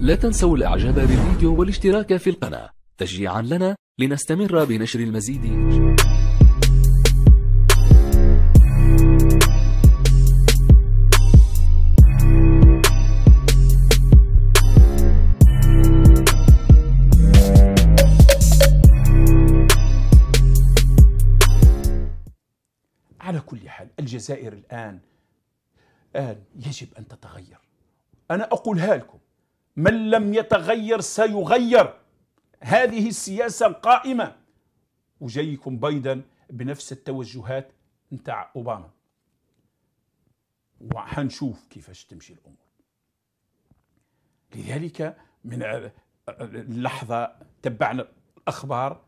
لا تنسوا الإعجاب بالفيديو والاشتراك في القناة تشجيعا لنا لنستمر بنشر المزيد على كل حال الجزائر الآن الآن آه، يجب أن تتغير أنا أقولها لكم من لم يتغير سيغير هذه السياسة القائمة وجايكم بايدن بنفس التوجهات نتاع أوباما وحنشوف كيفاش تمشي الأمور لذلك من اللحظة تبعنا الأخبار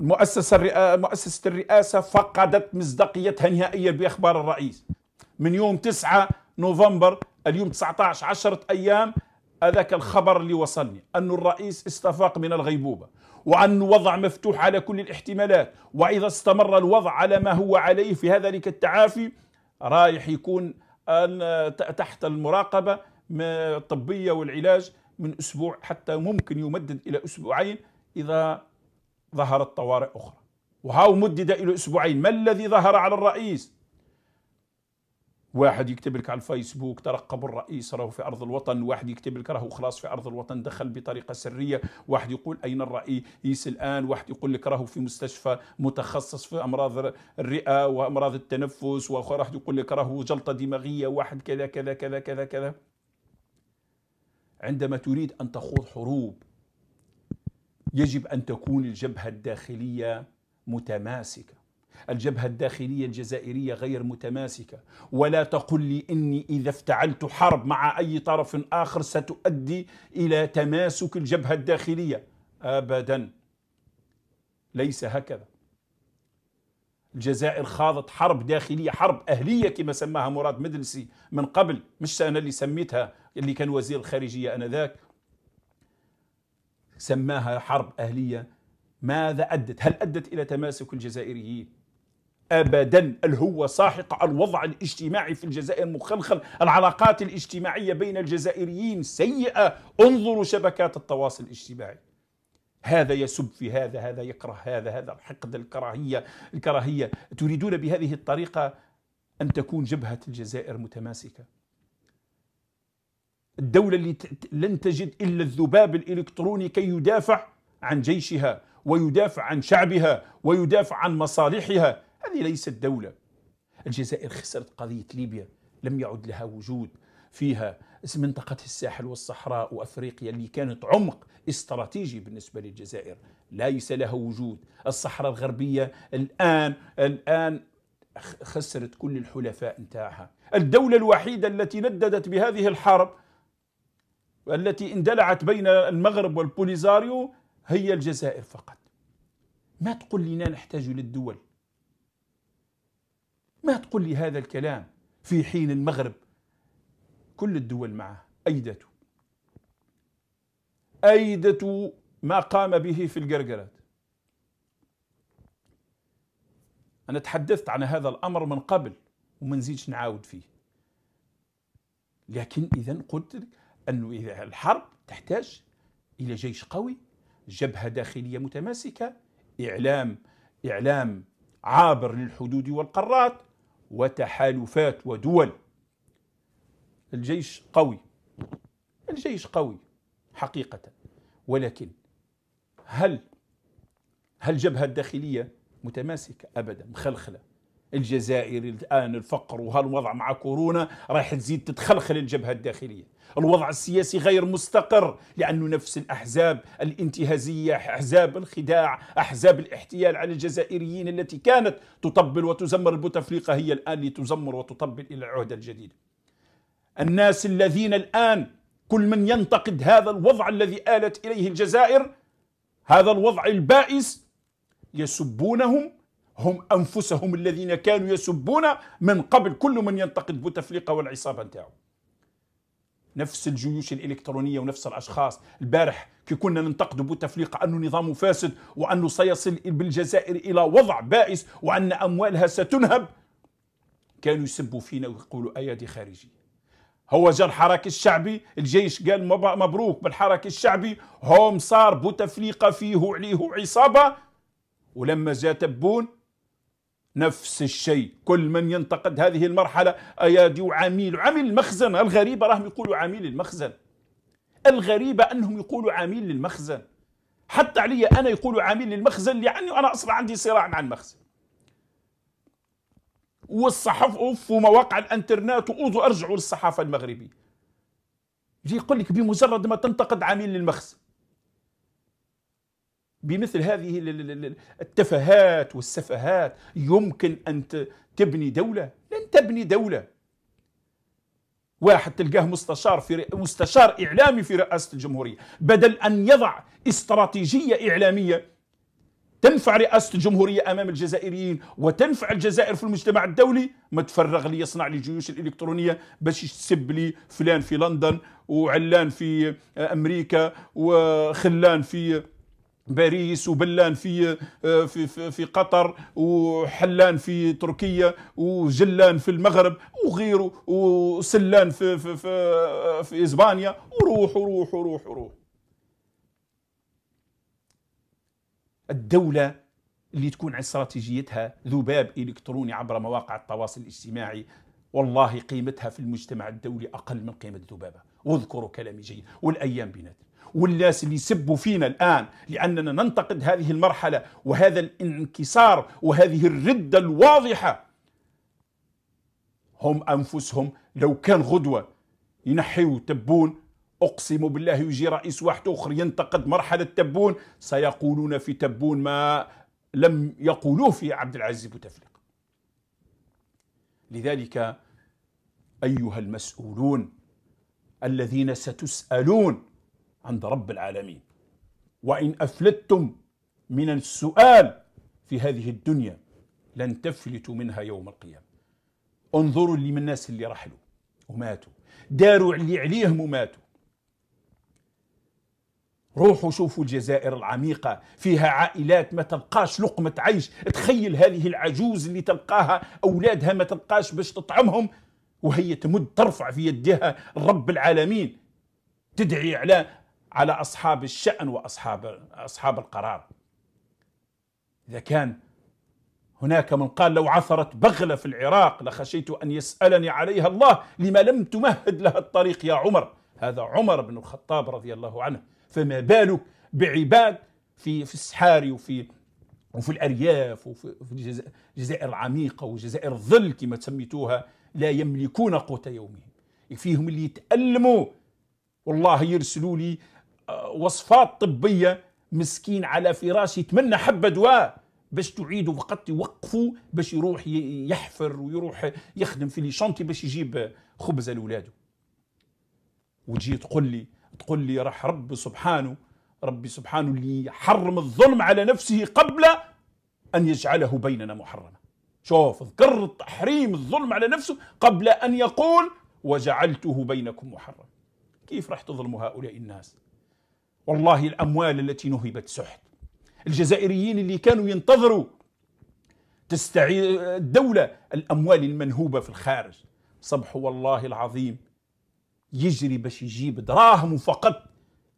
مؤسسة مؤسسة الرئاسة فقدت مصداقيتها نهائيا بأخبار الرئيس من يوم 9 نوفمبر اليوم 19 عشرة أيام هذاك الخبر اللي وصلني أن الرئيس استفاق من الغيبوبة وأن وضع مفتوح على كل الاحتمالات وإذا استمر الوضع على ما هو عليه في هذا التعافي رايح يكون تحت المراقبة الطبية والعلاج من أسبوع حتى ممكن يمدد إلى أسبوعين إذا ظهرت طوارئ أخرى وهاو مدد إلى أسبوعين ما الذي ظهر على الرئيس واحد يكتب لك على الفيسبوك ترقبوا الرئيس راهو في ارض الوطن واحد يكتب لك راهو خلاص في ارض الوطن دخل بطريقه سريه واحد يقول اين الرئيس الان واحد يقول لك راهو في مستشفى متخصص في امراض الرئه وامراض التنفس واخر واحد يقول لك راهو جلطه دماغيه واحد كذا كذا كذا كذا كذا عندما تريد ان تخوض حروب يجب ان تكون الجبهه الداخليه متماسكه الجبهة الداخلية الجزائرية غير متماسكة ولا تقل لي إني إذا افتعلت حرب مع أي طرف آخر ستؤدي إلى تماسك الجبهة الداخلية أبدا ليس هكذا الجزائر خاضت حرب داخلية حرب أهلية كما سماها مراد مدلسي من قبل مش أنا اللي سميتها اللي كان وزير الخارجية أنذاك سماها حرب أهلية ماذا أدت هل أدت إلى تماسك الجزائريين ابدا الهوه ساحقه الوضع الاجتماعي في الجزائر مخلخل العلاقات الاجتماعيه بين الجزائريين سيئه انظروا شبكات التواصل الاجتماعي هذا يسب في هذا هذا يكره هذا هذا الحقد الكراهيه الكراهيه تريدون بهذه الطريقه ان تكون جبهه الجزائر متماسكه الدوله اللي لن تجد الا الذباب الالكتروني كي يدافع عن جيشها ويدافع عن شعبها ويدافع عن مصالحها هذه ليست دولة الجزائر خسرت قضية ليبيا لم يعد لها وجود فيها منطقة الساحل والصحراء وأفريقيا اللي كانت عمق استراتيجي بالنسبة للجزائر ليس لها وجود الصحراء الغربية الآن الآن خسرت كل الحلفاء نتاعها الدولة الوحيدة التي نددت بهذه الحرب التي اندلعت بين المغرب والبوليزاريو هي الجزائر فقط ما تقول لنا نحتاج للدول ما تقول لي هذا الكلام في حين المغرب كل الدول معه أيدته أيدته ما قام به في القرقرات أنا تحدثت عن هذا الأمر من قبل وما نزيدش نعاود فيه لكن إذا قلت لك أنه الحرب تحتاج إلى جيش قوي جبهة داخلية متماسكة إعلام إعلام عابر للحدود والقارات وتحالفات ودول الجيش قوي الجيش قوي حقيقة ولكن هل هل الجبهة الداخلية متماسكة أبدا مخلخلة الجزائري الآن الفقر وهالوضع مع كورونا راح تزيد تتخلخل الجبهة الداخلية الوضع السياسي غير مستقر لأنه نفس الأحزاب الانتهازية أحزاب الخداع أحزاب الاحتيال على الجزائريين التي كانت تطبل وتزمر البوتفليقة هي الآن لتزمر وتطبل إلى العهدة الجديدة الناس الذين الآن كل من ينتقد هذا الوضع الذي آلت إليه الجزائر هذا الوضع البائس يسبونهم هم انفسهم الذين كانوا يسبون من قبل كل من ينتقد بوتفليقه والعصابه نتاعو نفس الجيوش الالكترونيه ونفس الاشخاص البارح كي كنا ننتقد بوتفليقه انه نظام فاسد وانه سيصل بالجزائر الى وضع بائس وان اموالها ستنهب كانوا يسبوا فينا ويقولوا ايادي خارجيه هو جا الحراك الشعبي الجيش قال مبروك بالحراك الشعبي هوم صار بوتفليقه فيه عليه عصابه ولما جاء تبون نفس الشيء كل من ينتقد هذه المرحلة أيادي عميل عميل المخزن الغريبة راهم يقولوا عميل المخزن الغريبة أنهم يقولوا عميل للمخزن حتى علي أنا يقولوا عميل للمخزن لأني أنا أصلا عندي صراع مع المخزن والصحف أوف ومواقع الانترنت وأوضوا أرجعوا للصحافة المغربية يجي يقول لك بمجرد ما تنتقد عميل للمخزن بمثل هذه التفاهات والسفهات يمكن أن تبني دولة لن تبني دولة واحد تلقاه مستشار في مستشار إعلامي في رئاسة الجمهورية بدل أن يضع استراتيجية إعلامية تنفع رئاسة الجمهورية أمام الجزائريين وتنفع الجزائر في المجتمع الدولي ما تفرغ لي يصنع لي جيوش الإلكترونية باش يسب لي فلان في لندن وعلان في أمريكا وخلان في باريس وبلان آه، في في في, قطر وحلان في تركيا وجلان في المغرب وغيره وسلان في في في, في اسبانيا وروح وروح وروح وروح الدولة اللي تكون على استراتيجيتها ذباب إلكتروني عبر مواقع التواصل الاجتماعي والله قيمتها في المجتمع الدولي أقل من قيمة ذبابة واذكروا كلامي جيد والأيام بيناتنا والناس اللي يسبوا فينا الآن لأننا ننتقد هذه المرحلة وهذا الانكسار وهذه الردة الواضحة هم أنفسهم لو كان غدوة ينحيوا تبون أقسم بالله يجي رئيس واحد أخر ينتقد مرحلة تبون سيقولون في تبون ما لم يقولوه في عبد العزيز بوتفليقة لذلك أيها المسؤولون الذين ستسألون عند رب العالمين وإن أفلتتم من السؤال في هذه الدنيا لن تفلتوا منها يوم القيامة انظروا لي من الناس اللي رحلوا وماتوا داروا اللي عليهم وماتوا روحوا شوفوا الجزائر العميقة فيها عائلات ما تلقاش لقمة عيش تخيل هذه العجوز اللي تلقاها أولادها ما تلقاش باش تطعمهم وهي تمد ترفع في يدها رب العالمين تدعي على على أصحاب الشأن وأصحاب أصحاب القرار إذا كان هناك من قال لو عثرت بغلة في العراق لخشيت أن يسألني عليها الله لما لم تمهد لها الطريق يا عمر هذا عمر بن الخطاب رضي الله عنه فما بالك بعباد في في الصحاري وفي وفي الأرياف وفي الجزائر العميقة وجزائر الظل كما سميتوها لا يملكون قوت يومهم فيهم اللي يتألموا والله يرسلوا لي وصفات طبيه مسكين على فراش يتمنى حبه دواء باش تعيدوا فقط يوقفوا باش يروح يحفر ويروح يخدم في لي شانتي باش يجيب خبزه لاولاده وتجي تقول لي تقول لي راح ربي سبحانه ربي سبحانه اللي حرم الظلم على نفسه قبل ان يجعله بيننا محرما شوف اذكر تحريم الظلم على نفسه قبل ان يقول وجعلته بينكم محرما كيف راح تظلموا هؤلاء الناس والله الأموال التي نهبت سحت الجزائريين اللي كانوا ينتظروا تستعيد الدولة الأموال المنهوبة في الخارج صبحوا والله العظيم يجري باش يجيب دراهم فقط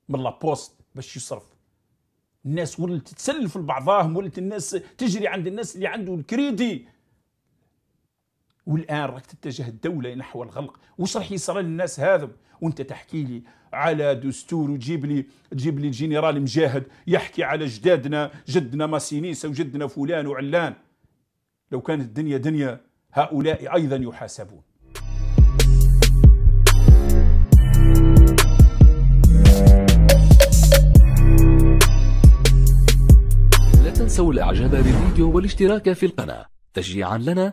من لابوست باش يصرف الناس ولت تسلف لبعضاهم ولت الناس تجري عند الناس اللي عنده الكريدي والان راك تتجه الدوله نحو الغلق واش راح يصرى للناس هذا وانت تحكي لي على دستور وتجيب لي تجيب لي الجنرال مجاهد يحكي على جدادنا جدنا ماسينيس وجدنا فلان وعلان لو كانت الدنيا دنيا هؤلاء ايضا يحاسبون لا تنسوا الاعجاب بالفيديو والاشتراك في القناه تشجيعا لنا